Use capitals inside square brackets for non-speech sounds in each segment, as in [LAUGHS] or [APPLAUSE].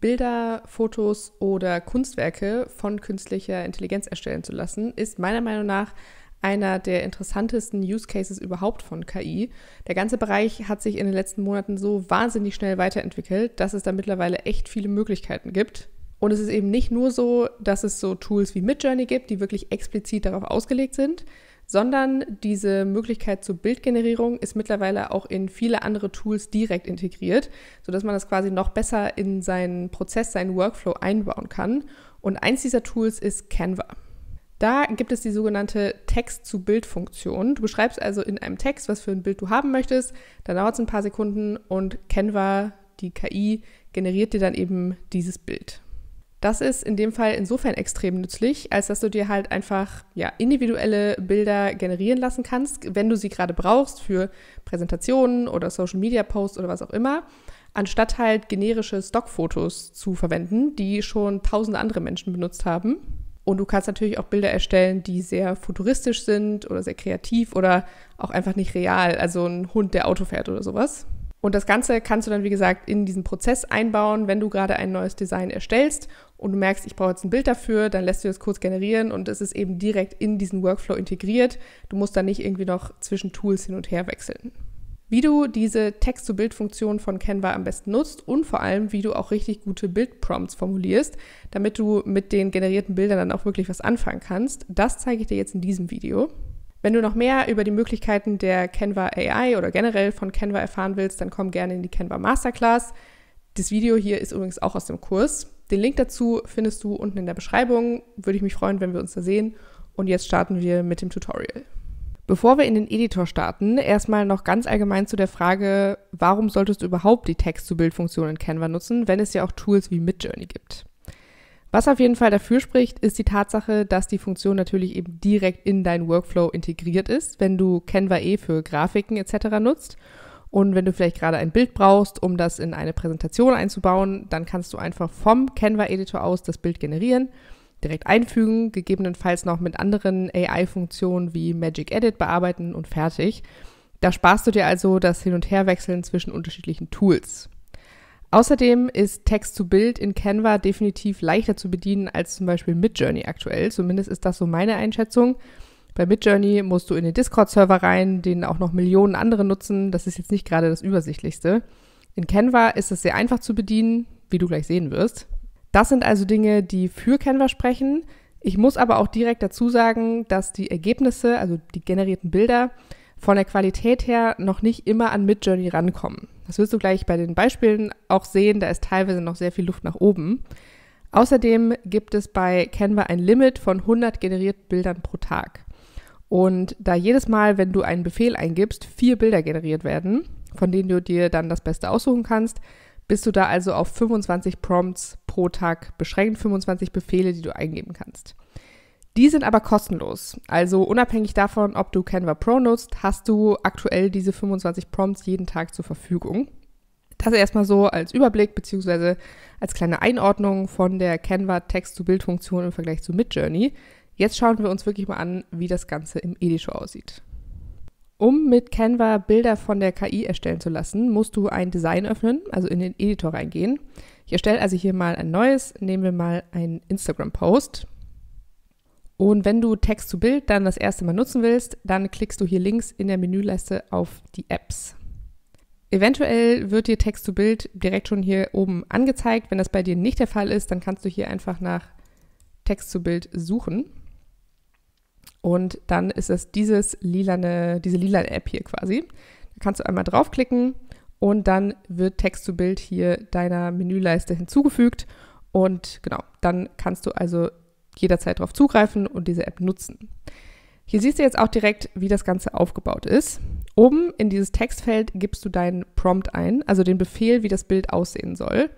Bilder, Fotos oder Kunstwerke von künstlicher Intelligenz erstellen zu lassen, ist meiner Meinung nach einer der interessantesten Use Cases überhaupt von KI. Der ganze Bereich hat sich in den letzten Monaten so wahnsinnig schnell weiterentwickelt, dass es da mittlerweile echt viele Möglichkeiten gibt. Und es ist eben nicht nur so, dass es so Tools wie Midjourney gibt, die wirklich explizit darauf ausgelegt sind, sondern diese Möglichkeit zur Bildgenerierung ist mittlerweile auch in viele andere Tools direkt integriert, sodass man das quasi noch besser in seinen Prozess, seinen Workflow einbauen kann. Und eins dieser Tools ist Canva. Da gibt es die sogenannte Text-zu-Bild-Funktion. Du beschreibst also in einem Text, was für ein Bild du haben möchtest. Da dauert es ein paar Sekunden und Canva, die KI, generiert dir dann eben dieses Bild. Das ist in dem Fall insofern extrem nützlich, als dass du dir halt einfach ja, individuelle Bilder generieren lassen kannst, wenn du sie gerade brauchst für Präsentationen oder Social Media Posts oder was auch immer, anstatt halt generische Stockfotos zu verwenden, die schon tausende andere Menschen benutzt haben. Und du kannst natürlich auch Bilder erstellen, die sehr futuristisch sind oder sehr kreativ oder auch einfach nicht real, also ein Hund, der Auto fährt oder sowas. Und das Ganze kannst du dann, wie gesagt, in diesen Prozess einbauen, wenn du gerade ein neues Design erstellst und du merkst, ich brauche jetzt ein Bild dafür, dann lässt du das kurz generieren und es ist eben direkt in diesen Workflow integriert. Du musst dann nicht irgendwie noch zwischen Tools hin und her wechseln. Wie du diese Text-zu-Bild-Funktion von Canva am besten nutzt und vor allem, wie du auch richtig gute Bildprompts formulierst, damit du mit den generierten Bildern dann auch wirklich was anfangen kannst, das zeige ich dir jetzt in diesem Video. Wenn du noch mehr über die Möglichkeiten der Canva AI oder generell von Canva erfahren willst, dann komm gerne in die Canva Masterclass. Das Video hier ist übrigens auch aus dem Kurs. Den Link dazu findest du unten in der Beschreibung. Würde ich mich freuen, wenn wir uns da sehen. Und jetzt starten wir mit dem Tutorial. Bevor wir in den Editor starten, erstmal noch ganz allgemein zu der Frage, warum solltest du überhaupt die text zu bild funktion in Canva nutzen, wenn es ja auch Tools wie Midjourney gibt? Was auf jeden Fall dafür spricht, ist die Tatsache, dass die Funktion natürlich eben direkt in deinen Workflow integriert ist, wenn du Canva eh für Grafiken etc. nutzt und wenn du vielleicht gerade ein Bild brauchst, um das in eine Präsentation einzubauen, dann kannst du einfach vom Canva-Editor aus das Bild generieren, direkt einfügen, gegebenenfalls noch mit anderen AI-Funktionen wie Magic Edit bearbeiten und fertig. Da sparst du dir also das Hin- und Herwechseln zwischen unterschiedlichen Tools. Außerdem ist Text zu Bild in Canva definitiv leichter zu bedienen als zum Beispiel Midjourney aktuell. Zumindest ist das so meine Einschätzung. Bei Midjourney musst du in den Discord-Server rein, den auch noch Millionen andere nutzen. Das ist jetzt nicht gerade das Übersichtlichste. In Canva ist es sehr einfach zu bedienen, wie du gleich sehen wirst. Das sind also Dinge, die für Canva sprechen. Ich muss aber auch direkt dazu sagen, dass die Ergebnisse, also die generierten Bilder, von der Qualität her noch nicht immer an Midjourney rankommen. Das wirst du gleich bei den Beispielen auch sehen, da ist teilweise noch sehr viel Luft nach oben. Außerdem gibt es bei Canva ein Limit von 100 generierten Bildern pro Tag. Und da jedes Mal, wenn du einen Befehl eingibst, vier Bilder generiert werden, von denen du dir dann das Beste aussuchen kannst, bist du da also auf 25 Prompts pro Tag beschränkt, 25 Befehle, die du eingeben kannst. Die sind aber kostenlos. Also unabhängig davon, ob du Canva Pro nutzt, hast du aktuell diese 25 Prompts jeden Tag zur Verfügung. Das erstmal so als Überblick bzw. als kleine Einordnung von der Canva Text-zu-Bild-Funktion im Vergleich zu Midjourney. Jetzt schauen wir uns wirklich mal an, wie das Ganze im Edishow aussieht. Um mit Canva Bilder von der KI erstellen zu lassen, musst du ein Design öffnen, also in den Editor reingehen. Ich erstelle also hier mal ein neues, nehmen wir mal einen Instagram-Post. Und wenn du Text zu Bild dann das erste Mal nutzen willst, dann klickst du hier links in der Menüleiste auf die Apps. Eventuell wird dir Text zu Bild direkt schon hier oben angezeigt. Wenn das bei dir nicht der Fall ist, dann kannst du hier einfach nach Text zu Bild suchen. Und dann ist es dieses lilane, diese lila App hier quasi. Da kannst du einmal draufklicken und dann wird Text zu Bild hier deiner Menüleiste hinzugefügt. Und genau, dann kannst du also jederzeit darauf zugreifen und diese App nutzen. Hier siehst du jetzt auch direkt, wie das Ganze aufgebaut ist. Oben in dieses Textfeld gibst du deinen Prompt ein, also den Befehl, wie das Bild aussehen soll.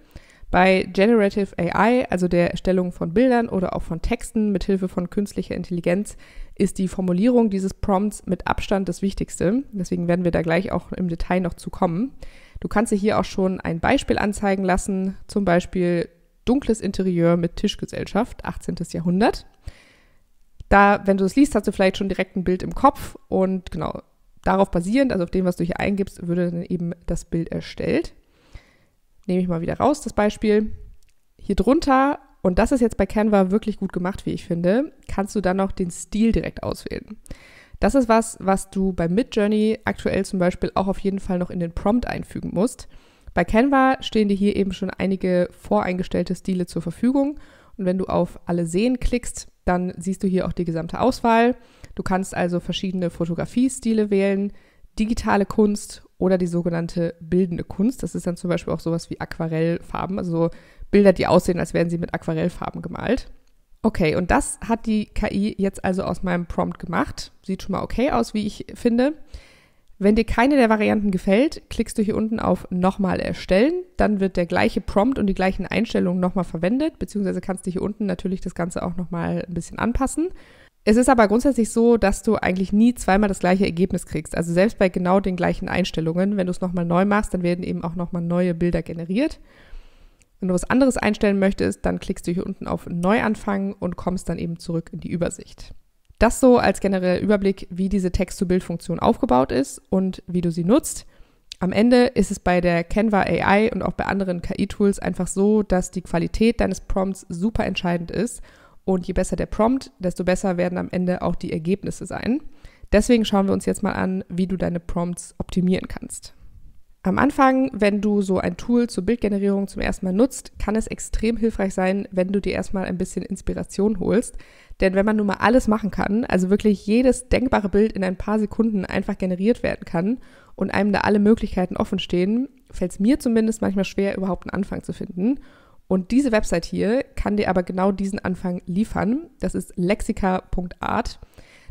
Bei Generative AI, also der Erstellung von Bildern oder auch von Texten mit Hilfe von künstlicher Intelligenz, ist die Formulierung dieses Prompts mit Abstand das Wichtigste. Deswegen werden wir da gleich auch im Detail noch zu kommen. Du kannst dir hier auch schon ein Beispiel anzeigen lassen, zum Beispiel dunkles Interieur mit Tischgesellschaft, 18. Jahrhundert. Da, wenn du es liest, hast du vielleicht schon direkt ein Bild im Kopf und genau darauf basierend, also auf dem, was du hier eingibst, würde dann eben das Bild erstellt nehme ich mal wieder raus, das Beispiel. Hier drunter, und das ist jetzt bei Canva wirklich gut gemacht, wie ich finde, kannst du dann noch den Stil direkt auswählen. Das ist was, was du bei Midjourney aktuell zum Beispiel auch auf jeden Fall noch in den Prompt einfügen musst. Bei Canva stehen dir hier eben schon einige voreingestellte Stile zur Verfügung. Und wenn du auf alle sehen klickst, dann siehst du hier auch die gesamte Auswahl. Du kannst also verschiedene Fotografiestile wählen, digitale Kunst oder die sogenannte bildende Kunst. Das ist dann zum Beispiel auch sowas wie Aquarellfarben, also Bilder, die aussehen, als wären sie mit Aquarellfarben gemalt. Okay, und das hat die KI jetzt also aus meinem Prompt gemacht. Sieht schon mal okay aus, wie ich finde. Wenn dir keine der Varianten gefällt, klickst du hier unten auf Nochmal erstellen. Dann wird der gleiche Prompt und die gleichen Einstellungen nochmal verwendet, beziehungsweise kannst du hier unten natürlich das Ganze auch nochmal ein bisschen anpassen. Es ist aber grundsätzlich so, dass du eigentlich nie zweimal das gleiche Ergebnis kriegst. Also selbst bei genau den gleichen Einstellungen, wenn du es nochmal neu machst, dann werden eben auch nochmal neue Bilder generiert. Wenn du was anderes einstellen möchtest, dann klickst du hier unten auf Neu anfangen und kommst dann eben zurück in die Übersicht. Das so als genereller Überblick, wie diese Text-to-Bild-Funktion aufgebaut ist und wie du sie nutzt. Am Ende ist es bei der Canva AI und auch bei anderen KI-Tools einfach so, dass die Qualität deines Prompts super entscheidend ist und je besser der Prompt, desto besser werden am Ende auch die Ergebnisse sein. Deswegen schauen wir uns jetzt mal an, wie du deine Prompts optimieren kannst. Am Anfang, wenn du so ein Tool zur Bildgenerierung zum ersten Mal nutzt, kann es extrem hilfreich sein, wenn du dir erstmal ein bisschen Inspiration holst. Denn wenn man nun mal alles machen kann, also wirklich jedes denkbare Bild in ein paar Sekunden einfach generiert werden kann und einem da alle Möglichkeiten offen stehen, fällt es mir zumindest manchmal schwer, überhaupt einen Anfang zu finden. Und diese Website hier kann dir aber genau diesen Anfang liefern. Das ist lexica.art.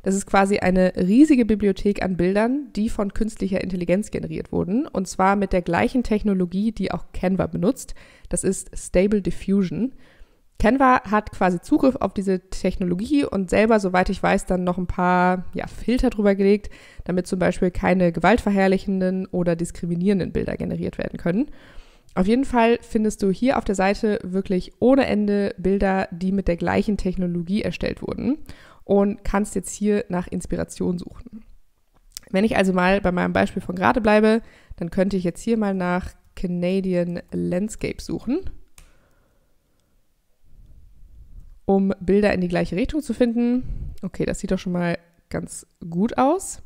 Das ist quasi eine riesige Bibliothek an Bildern, die von künstlicher Intelligenz generiert wurden. Und zwar mit der gleichen Technologie, die auch Canva benutzt. Das ist Stable Diffusion. Canva hat quasi Zugriff auf diese Technologie und selber, soweit ich weiß, dann noch ein paar ja, Filter drüber gelegt, damit zum Beispiel keine gewaltverherrlichenden oder diskriminierenden Bilder generiert werden können. Auf jeden Fall findest du hier auf der Seite wirklich ohne Ende Bilder, die mit der gleichen Technologie erstellt wurden und kannst jetzt hier nach Inspiration suchen. Wenn ich also mal bei meinem Beispiel von gerade bleibe, dann könnte ich jetzt hier mal nach Canadian Landscape suchen, um Bilder in die gleiche Richtung zu finden. Okay, das sieht doch schon mal ganz gut aus.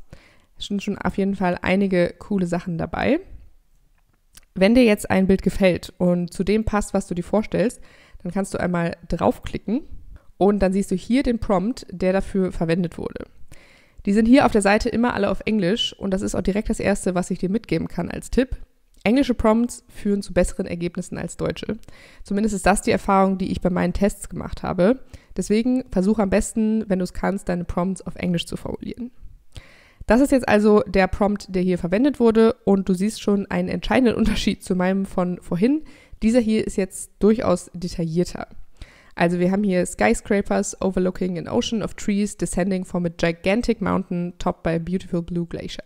Es sind schon auf jeden Fall einige coole Sachen dabei. Wenn dir jetzt ein Bild gefällt und zu dem passt, was du dir vorstellst, dann kannst du einmal draufklicken und dann siehst du hier den Prompt, der dafür verwendet wurde. Die sind hier auf der Seite immer alle auf Englisch und das ist auch direkt das Erste, was ich dir mitgeben kann als Tipp. Englische Prompts führen zu besseren Ergebnissen als deutsche. Zumindest ist das die Erfahrung, die ich bei meinen Tests gemacht habe. Deswegen versuche am besten, wenn du es kannst, deine Prompts auf Englisch zu formulieren. Das ist jetzt also der Prompt, der hier verwendet wurde und du siehst schon einen entscheidenden [LAUGHS] Unterschied zu meinem von vorhin. Dieser hier ist jetzt durchaus detaillierter. Also wir haben hier Skyscrapers overlooking an ocean of trees descending from a gigantic mountain topped by a beautiful blue glacier.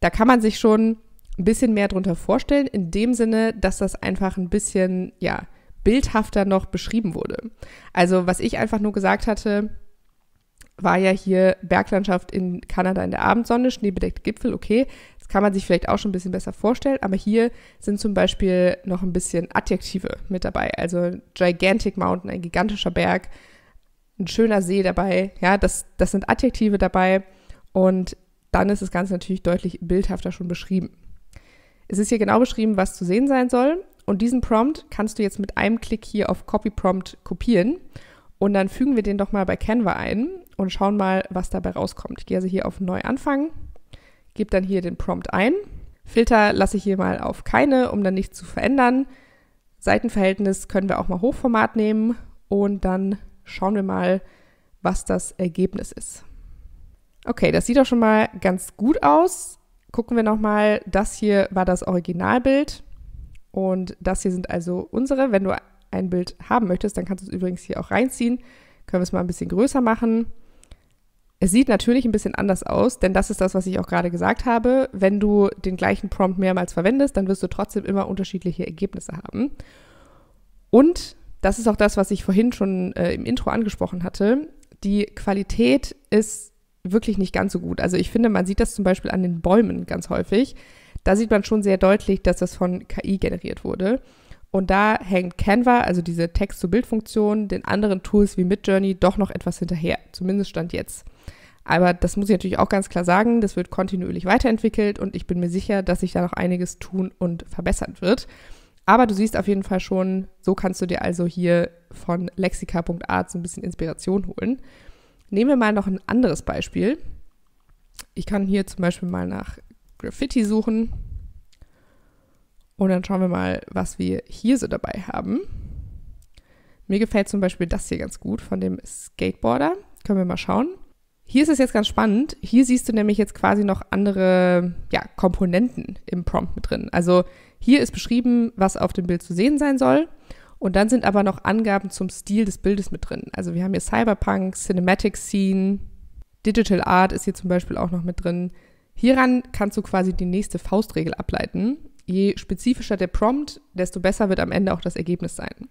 Da kann man sich schon ein bisschen mehr drunter vorstellen, in dem Sinne, dass das einfach ein bisschen, ja, bildhafter noch beschrieben wurde. Also was ich einfach nur gesagt hatte, war ja hier Berglandschaft in Kanada in der Abendsonne, schneebedeckte Gipfel, okay. Das kann man sich vielleicht auch schon ein bisschen besser vorstellen, aber hier sind zum Beispiel noch ein bisschen Adjektive mit dabei. Also Gigantic Mountain, ein gigantischer Berg, ein schöner See dabei. Ja, das, das sind Adjektive dabei und dann ist das Ganze natürlich deutlich bildhafter schon beschrieben. Es ist hier genau beschrieben, was zu sehen sein soll und diesen Prompt kannst du jetzt mit einem Klick hier auf Copy Prompt kopieren und dann fügen wir den doch mal bei Canva ein und schauen mal, was dabei rauskommt. Ich gehe also hier auf Neu anfangen, gebe dann hier den Prompt ein. Filter lasse ich hier mal auf keine, um dann nichts zu verändern. Seitenverhältnis können wir auch mal Hochformat nehmen und dann schauen wir mal, was das Ergebnis ist. Okay, das sieht auch schon mal ganz gut aus. Gucken wir nochmal, das hier war das Originalbild und das hier sind also unsere. Wenn du ein Bild haben möchtest, dann kannst du es übrigens hier auch reinziehen. Können wir es mal ein bisschen größer machen. Es sieht natürlich ein bisschen anders aus, denn das ist das, was ich auch gerade gesagt habe. Wenn du den gleichen Prompt mehrmals verwendest, dann wirst du trotzdem immer unterschiedliche Ergebnisse haben. Und das ist auch das, was ich vorhin schon äh, im Intro angesprochen hatte. Die Qualität ist wirklich nicht ganz so gut. Also ich finde, man sieht das zum Beispiel an den Bäumen ganz häufig. Da sieht man schon sehr deutlich, dass das von KI generiert wurde. Und da hängt Canva, also diese Text-zu-Bild-Funktion, den anderen Tools wie Midjourney doch noch etwas hinterher. Zumindest stand jetzt. Aber das muss ich natürlich auch ganz klar sagen, das wird kontinuierlich weiterentwickelt und ich bin mir sicher, dass sich da noch einiges tun und verbessern wird. Aber du siehst auf jeden Fall schon, so kannst du dir also hier von lexika.art so ein bisschen Inspiration holen. Nehmen wir mal noch ein anderes Beispiel. Ich kann hier zum Beispiel mal nach Graffiti suchen und dann schauen wir mal, was wir hier so dabei haben. Mir gefällt zum Beispiel das hier ganz gut von dem Skateboarder. Können wir mal schauen. Hier ist es jetzt ganz spannend. Hier siehst du nämlich jetzt quasi noch andere ja, Komponenten im Prompt mit drin. Also hier ist beschrieben, was auf dem Bild zu sehen sein soll. Und dann sind aber noch Angaben zum Stil des Bildes mit drin. Also wir haben hier Cyberpunk, Cinematic Scene, Digital Art ist hier zum Beispiel auch noch mit drin. Hieran kannst du quasi die nächste Faustregel ableiten je spezifischer der Prompt, desto besser wird am Ende auch das Ergebnis sein.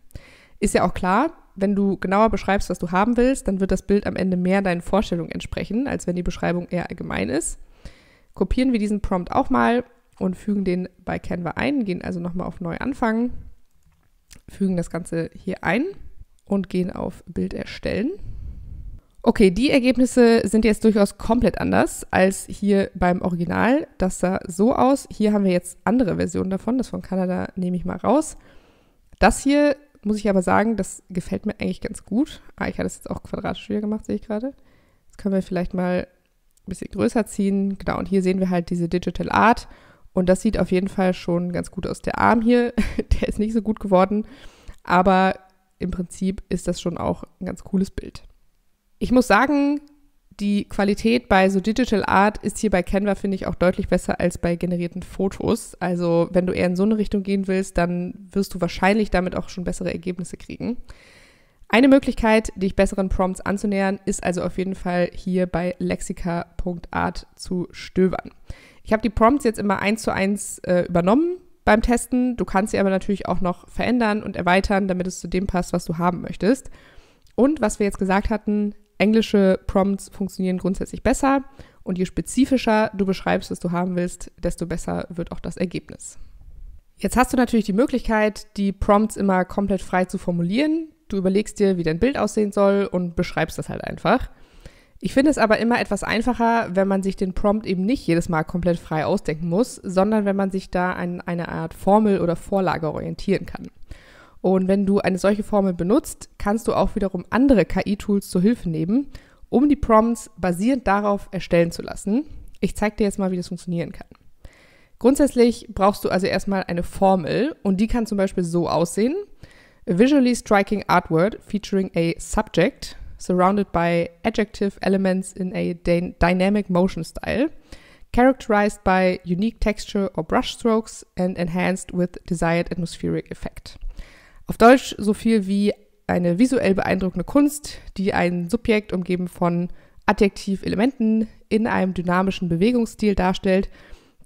Ist ja auch klar, wenn du genauer beschreibst, was du haben willst, dann wird das Bild am Ende mehr deinen Vorstellungen entsprechen, als wenn die Beschreibung eher allgemein ist. Kopieren wir diesen Prompt auch mal und fügen den bei Canva ein, gehen also nochmal auf Neu anfangen, fügen das Ganze hier ein und gehen auf Bild erstellen. Okay, die Ergebnisse sind jetzt durchaus komplett anders als hier beim Original. Das sah so aus. Hier haben wir jetzt andere Versionen davon. Das von Kanada nehme ich mal raus. Das hier muss ich aber sagen, das gefällt mir eigentlich ganz gut. Ah, ich hatte es jetzt auch quadratisch wieder gemacht, sehe ich gerade. Das können wir vielleicht mal ein bisschen größer ziehen. Genau, und hier sehen wir halt diese Digital Art. Und das sieht auf jeden Fall schon ganz gut aus. Der Arm hier, [LAUGHS] der ist nicht so gut geworden, aber im Prinzip ist das schon auch ein ganz cooles Bild. Ich muss sagen, die Qualität bei so Digital Art ist hier bei Canva, finde ich, auch deutlich besser als bei generierten Fotos. Also wenn du eher in so eine Richtung gehen willst, dann wirst du wahrscheinlich damit auch schon bessere Ergebnisse kriegen. Eine Möglichkeit, dich besseren Prompts anzunähern, ist also auf jeden Fall hier bei lexica.art zu stöbern. Ich habe die Prompts jetzt immer eins zu eins äh, übernommen beim Testen. Du kannst sie aber natürlich auch noch verändern und erweitern, damit es zu dem passt, was du haben möchtest. Und was wir jetzt gesagt hatten, Englische Prompts funktionieren grundsätzlich besser und je spezifischer du beschreibst, was du haben willst, desto besser wird auch das Ergebnis. Jetzt hast du natürlich die Möglichkeit, die Prompts immer komplett frei zu formulieren. Du überlegst dir, wie dein Bild aussehen soll und beschreibst das halt einfach. Ich finde es aber immer etwas einfacher, wenn man sich den Prompt eben nicht jedes Mal komplett frei ausdenken muss, sondern wenn man sich da an eine Art Formel oder Vorlage orientieren kann. Und wenn du eine solche Formel benutzt, kannst du auch wiederum andere KI-Tools zur Hilfe nehmen, um die Prompts basierend darauf erstellen zu lassen. Ich zeige dir jetzt mal, wie das funktionieren kann. Grundsätzlich brauchst du also erstmal eine Formel und die kann zum Beispiel so aussehen. A visually striking artwork featuring a subject surrounded by adjective elements in a dynamic motion style, characterized by unique texture or brush strokes and enhanced with desired atmospheric effect. Auf Deutsch so viel wie eine visuell beeindruckende Kunst, die ein Subjekt umgeben von Adjektivelementen in einem dynamischen Bewegungsstil darstellt,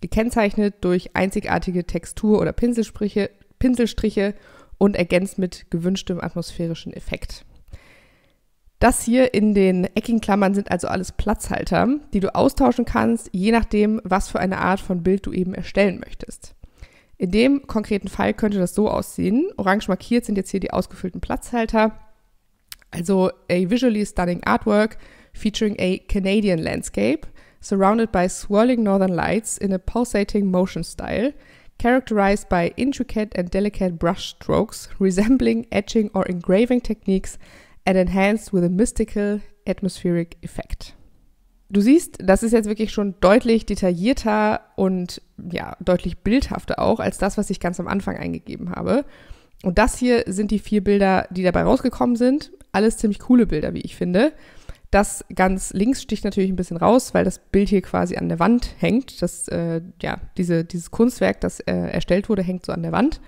gekennzeichnet durch einzigartige Textur- oder Pinselstriche, Pinselstriche und ergänzt mit gewünschtem atmosphärischen Effekt. Das hier in den eckigen Klammern sind also alles Platzhalter, die du austauschen kannst, je nachdem, was für eine Art von Bild du eben erstellen möchtest. In dem konkreten Fall könnte das so aussehen. Orange markiert sind jetzt hier die ausgefüllten Platzhalter. Also a visually stunning artwork featuring a Canadian landscape surrounded by swirling northern lights in a pulsating motion style, characterized by intricate and delicate brush strokes resembling etching or engraving techniques and enhanced with a mystical atmospheric effect. Du siehst, das ist jetzt wirklich schon deutlich detaillierter und ja, deutlich bildhafter auch als das, was ich ganz am Anfang eingegeben habe. Und das hier sind die vier Bilder, die dabei rausgekommen sind. Alles ziemlich coole Bilder, wie ich finde. Das ganz links sticht natürlich ein bisschen raus, weil das Bild hier quasi an der Wand hängt. Das, äh, ja, diese, dieses Kunstwerk, das äh, erstellt wurde, hängt so an der Wand.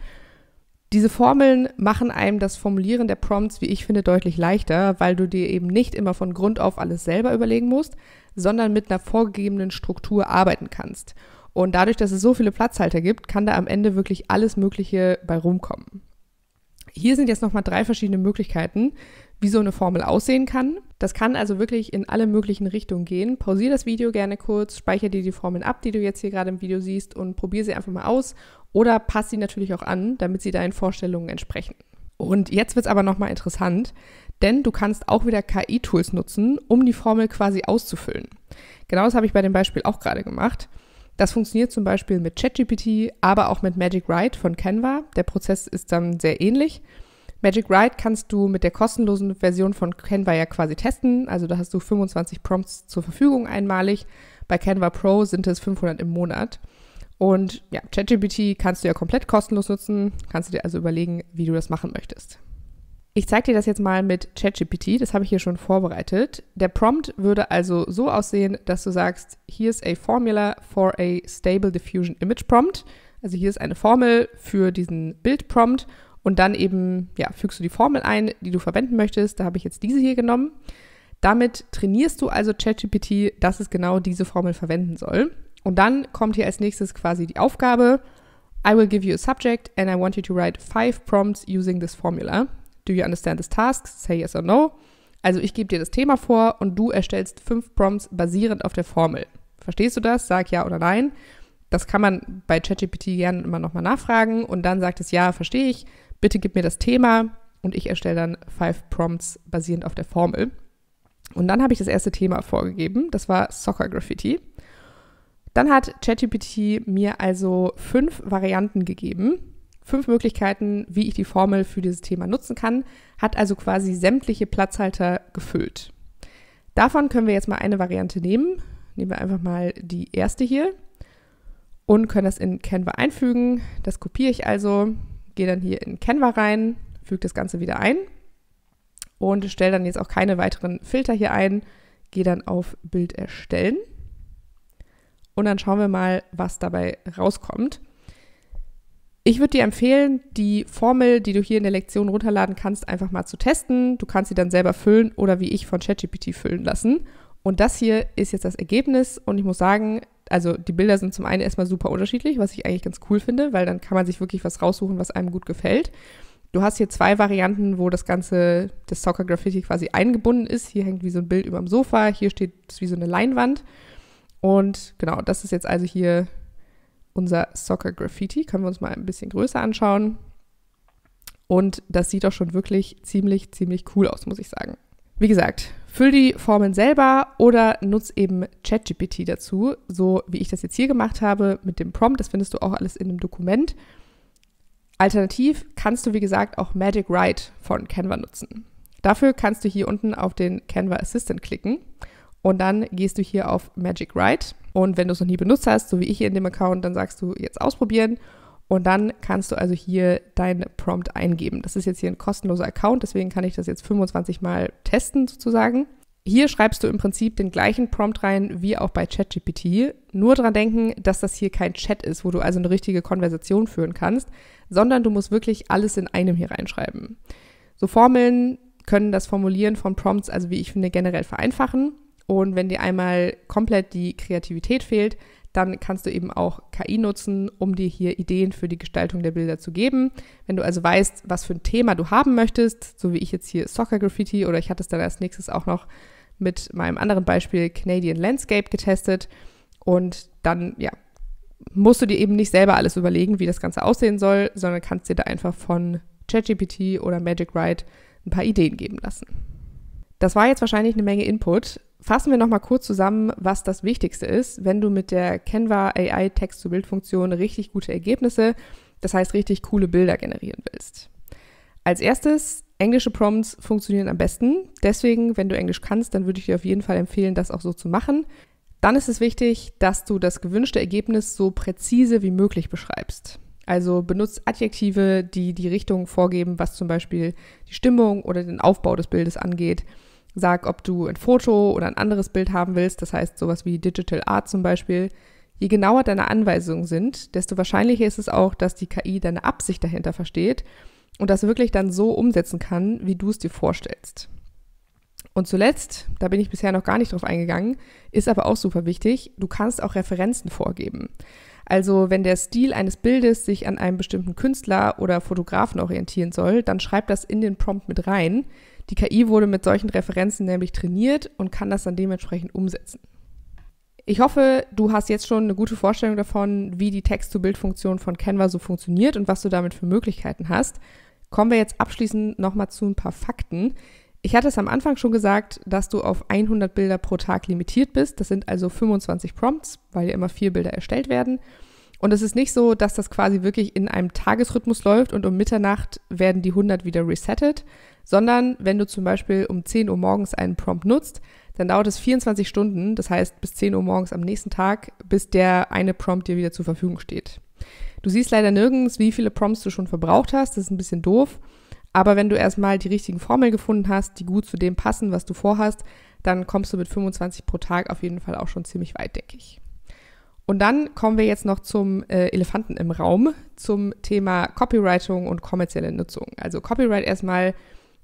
Diese Formeln machen einem das Formulieren der Prompts, wie ich finde, deutlich leichter, weil du dir eben nicht immer von Grund auf alles selber überlegen musst, sondern mit einer vorgegebenen Struktur arbeiten kannst. Und dadurch, dass es so viele Platzhalter gibt, kann da am Ende wirklich alles Mögliche bei rumkommen. Hier sind jetzt nochmal drei verschiedene Möglichkeiten, wie so eine Formel aussehen kann. Das kann also wirklich in alle möglichen Richtungen gehen. Pausier das Video gerne kurz, speichere dir die Formeln ab, die du jetzt hier gerade im Video siehst und probiere sie einfach mal aus oder passt sie natürlich auch an, damit sie deinen Vorstellungen entsprechen. Und jetzt wird es aber nochmal interessant, denn du kannst auch wieder KI-Tools nutzen, um die Formel quasi auszufüllen. Genau das habe ich bei dem Beispiel auch gerade gemacht. Das funktioniert zum Beispiel mit ChatGPT, aber auch mit Magic Write von Canva. Der Prozess ist dann sehr ähnlich. Magic Write kannst du mit der kostenlosen Version von Canva ja quasi testen. Also da hast du 25 Prompts zur Verfügung einmalig. Bei Canva Pro sind es 500 im Monat. Und ja, ChatGPT kannst du ja komplett kostenlos nutzen, kannst du dir also überlegen, wie du das machen möchtest. Ich zeige dir das jetzt mal mit ChatGPT, das habe ich hier schon vorbereitet. Der Prompt würde also so aussehen, dass du sagst, here's a formula for a stable diffusion image prompt. Also hier ist eine Formel für diesen Bild Prompt und dann eben ja, fügst du die Formel ein, die du verwenden möchtest. Da habe ich jetzt diese hier genommen. Damit trainierst du also ChatGPT, dass es genau diese Formel verwenden soll. Und dann kommt hier als nächstes quasi die Aufgabe. I will give you a subject and I want you to write five prompts using this formula. Do you understand this task? Say yes or no. Also ich gebe dir das Thema vor und du erstellst fünf Prompts basierend auf der Formel. Verstehst du das? Sag ja oder nein. Das kann man bei ChatGPT gerne immer nochmal nachfragen und dann sagt es ja, verstehe ich. Bitte gib mir das Thema und ich erstelle dann five Prompts basierend auf der Formel. Und dann habe ich das erste Thema vorgegeben. Das war Soccer Graffiti. Dann hat ChatGPT mir also fünf Varianten gegeben, fünf Möglichkeiten, wie ich die Formel für dieses Thema nutzen kann, hat also quasi sämtliche Platzhalter gefüllt. Davon können wir jetzt mal eine Variante nehmen. Nehmen wir einfach mal die erste hier und können das in Canva einfügen. Das kopiere ich also, gehe dann hier in Canva rein, füge das Ganze wieder ein und stelle dann jetzt auch keine weiteren Filter hier ein, gehe dann auf Bild erstellen und dann schauen wir mal, was dabei rauskommt. Ich würde dir empfehlen, die Formel, die du hier in der Lektion runterladen kannst, einfach mal zu testen. Du kannst sie dann selber füllen oder wie ich von ChatGPT füllen lassen. Und das hier ist jetzt das Ergebnis und ich muss sagen, also die Bilder sind zum einen erstmal super unterschiedlich, was ich eigentlich ganz cool finde, weil dann kann man sich wirklich was raussuchen, was einem gut gefällt. Du hast hier zwei Varianten, wo das ganze, das Soccer Graffiti quasi eingebunden ist. Hier hängt wie so ein Bild über dem Sofa, hier steht es wie so eine Leinwand. Und genau, das ist jetzt also hier unser Soccer Graffiti. Können wir uns mal ein bisschen größer anschauen. Und das sieht auch schon wirklich ziemlich, ziemlich cool aus, muss ich sagen. Wie gesagt, füll die Formen selber oder nutz eben ChatGPT dazu, so wie ich das jetzt hier gemacht habe mit dem Prompt. Das findest du auch alles in dem Dokument. Alternativ kannst du, wie gesagt, auch Magic Write von Canva nutzen. Dafür kannst du hier unten auf den Canva Assistant klicken und dann gehst du hier auf Magic Write. Und wenn du es noch nie benutzt hast, so wie ich hier in dem Account, dann sagst du jetzt ausprobieren. Und dann kannst du also hier dein Prompt eingeben. Das ist jetzt hier ein kostenloser Account, deswegen kann ich das jetzt 25 Mal testen sozusagen. Hier schreibst du im Prinzip den gleichen Prompt rein wie auch bei ChatGPT. Nur daran denken, dass das hier kein Chat ist, wo du also eine richtige Konversation führen kannst, sondern du musst wirklich alles in einem hier reinschreiben. So Formeln können das Formulieren von Prompts, also wie ich finde, generell vereinfachen. Und wenn dir einmal komplett die Kreativität fehlt, dann kannst du eben auch KI nutzen, um dir hier Ideen für die Gestaltung der Bilder zu geben. Wenn du also weißt, was für ein Thema du haben möchtest, so wie ich jetzt hier Soccer Graffiti oder ich hatte es dann als nächstes auch noch mit meinem anderen Beispiel Canadian Landscape getestet und dann ja, musst du dir eben nicht selber alles überlegen, wie das Ganze aussehen soll, sondern kannst dir da einfach von ChatGPT oder Magic Write ein paar Ideen geben lassen. Das war jetzt wahrscheinlich eine Menge Input. Fassen wir nochmal kurz zusammen, was das Wichtigste ist, wenn du mit der Canva AI Text-zu-Bild-Funktion richtig gute Ergebnisse, das heißt richtig coole Bilder generieren willst. Als erstes, englische Prompts funktionieren am besten. Deswegen, wenn du Englisch kannst, dann würde ich dir auf jeden Fall empfehlen, das auch so zu machen. Dann ist es wichtig, dass du das gewünschte Ergebnis so präzise wie möglich beschreibst. Also benutzt Adjektive, die die Richtung vorgeben, was zum Beispiel die Stimmung oder den Aufbau des Bildes angeht. Sag, ob du ein Foto oder ein anderes Bild haben willst, das heißt sowas wie Digital Art zum Beispiel. Je genauer deine Anweisungen sind, desto wahrscheinlicher ist es auch, dass die KI deine Absicht dahinter versteht und das wirklich dann so umsetzen kann, wie du es dir vorstellst. Und zuletzt, da bin ich bisher noch gar nicht drauf eingegangen, ist aber auch super wichtig, du kannst auch Referenzen vorgeben. Also wenn der Stil eines Bildes sich an einem bestimmten Künstler oder Fotografen orientieren soll, dann schreib das in den Prompt mit rein. Die KI wurde mit solchen Referenzen nämlich trainiert und kann das dann dementsprechend umsetzen. Ich hoffe, du hast jetzt schon eine gute Vorstellung davon, wie die Text-to-Bild-Funktion von Canva so funktioniert und was du damit für Möglichkeiten hast. Kommen wir jetzt abschließend nochmal zu ein paar Fakten. Ich hatte es am Anfang schon gesagt, dass du auf 100 Bilder pro Tag limitiert bist. Das sind also 25 Prompts, weil ja immer vier Bilder erstellt werden. Und es ist nicht so, dass das quasi wirklich in einem Tagesrhythmus läuft und um Mitternacht werden die 100 wieder resettet, sondern wenn du zum Beispiel um 10 Uhr morgens einen Prompt nutzt, dann dauert es 24 Stunden, das heißt bis 10 Uhr morgens am nächsten Tag, bis der eine Prompt dir wieder zur Verfügung steht. Du siehst leider nirgends, wie viele Prompts du schon verbraucht hast, das ist ein bisschen doof, aber wenn du erstmal die richtigen Formeln gefunden hast, die gut zu dem passen, was du vorhast, dann kommst du mit 25 pro Tag auf jeden Fall auch schon ziemlich weit, denke ich. Und dann kommen wir jetzt noch zum äh, Elefanten im Raum, zum Thema Copywriting und kommerzielle Nutzung. Also Copyright erstmal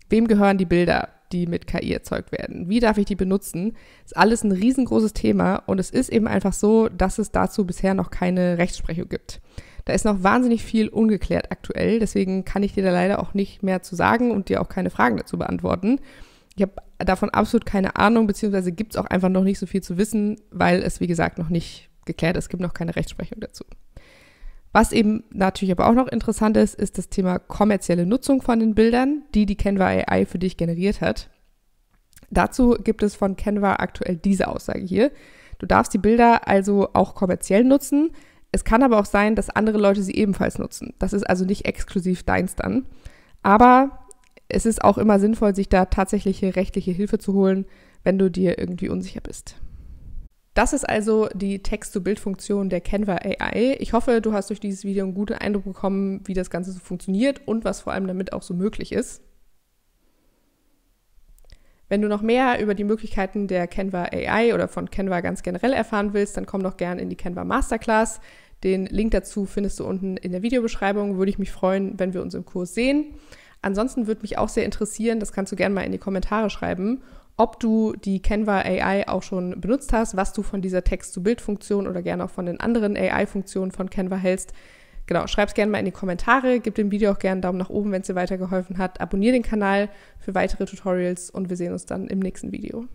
Wem gehören die Bilder, die mit KI erzeugt werden? Wie darf ich die benutzen? Ist alles ein riesengroßes Thema und es ist eben einfach so, dass es dazu bisher noch keine Rechtsprechung gibt. Da ist noch wahnsinnig viel ungeklärt aktuell, deswegen kann ich dir da leider auch nicht mehr zu sagen und dir auch keine Fragen dazu beantworten. Ich habe davon absolut keine Ahnung, beziehungsweise gibt es auch einfach noch nicht so viel zu wissen, weil es, wie gesagt, noch nicht geklärt ist. Es gibt noch keine Rechtsprechung dazu. Was eben natürlich aber auch noch interessant ist, ist das Thema kommerzielle Nutzung von den Bildern, die die Canva AI für dich generiert hat. Dazu gibt es von Canva aktuell diese Aussage hier. Du darfst die Bilder also auch kommerziell nutzen. Es kann aber auch sein, dass andere Leute sie ebenfalls nutzen. Das ist also nicht exklusiv deins dann. Aber es ist auch immer sinnvoll, sich da tatsächliche rechtliche Hilfe zu holen, wenn du dir irgendwie unsicher bist. Das ist also die Text-zu-Bild-Funktion der Canva AI. Ich hoffe, du hast durch dieses Video einen guten Eindruck bekommen, wie das Ganze so funktioniert und was vor allem damit auch so möglich ist. Wenn du noch mehr über die Möglichkeiten der Canva AI oder von Canva ganz generell erfahren willst, dann komm doch gern in die Canva Masterclass. Den Link dazu findest du unten in der Videobeschreibung. Würde ich mich freuen, wenn wir uns im Kurs sehen. Ansonsten würde mich auch sehr interessieren, das kannst du gerne mal in die Kommentare schreiben, ob du die Canva AI auch schon benutzt hast, was du von dieser Text-zu-Bild-Funktion oder gerne auch von den anderen AI-Funktionen von Canva hältst. Genau, schreib es gerne mal in die Kommentare, gib dem Video auch gerne einen Daumen nach oben, wenn es dir weitergeholfen hat. Abonnier den Kanal für weitere Tutorials und wir sehen uns dann im nächsten Video.